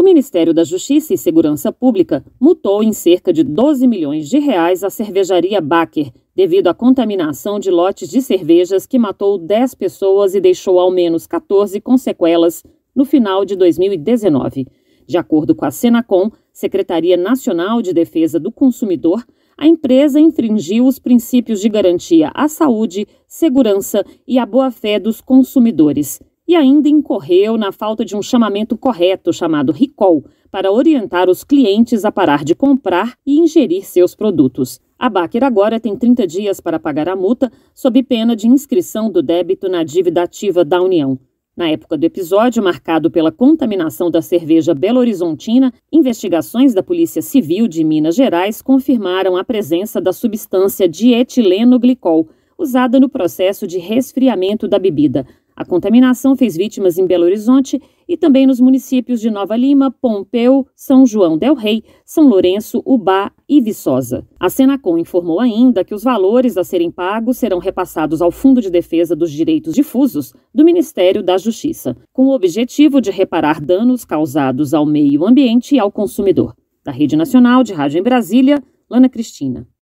O Ministério da Justiça e Segurança Pública multou em cerca de 12 milhões de reais a cervejaria Baker devido à contaminação de lotes de cervejas que matou 10 pessoas e deixou ao menos 14 com sequelas no final de 2019. De acordo com a Senacom, Secretaria Nacional de Defesa do Consumidor, a empresa infringiu os princípios de garantia à saúde, segurança e à boa-fé dos consumidores e ainda incorreu na falta de um chamamento correto, chamado recall, para orientar os clientes a parar de comprar e ingerir seus produtos. A Baker agora tem 30 dias para pagar a multa, sob pena de inscrição do débito na dívida ativa da União. Na época do episódio, marcado pela contaminação da cerveja Belo Horizontina, investigações da Polícia Civil de Minas Gerais confirmaram a presença da substância dietilenoglicol, glicol, usada no processo de resfriamento da bebida, a contaminação fez vítimas em Belo Horizonte e também nos municípios de Nova Lima, Pompeu, São João del Rei, São Lourenço, Ubá e Viçosa. A Senacom informou ainda que os valores a serem pagos serão repassados ao Fundo de Defesa dos Direitos Difusos do Ministério da Justiça, com o objetivo de reparar danos causados ao meio ambiente e ao consumidor. Da Rede Nacional de Rádio em Brasília, Lana Cristina.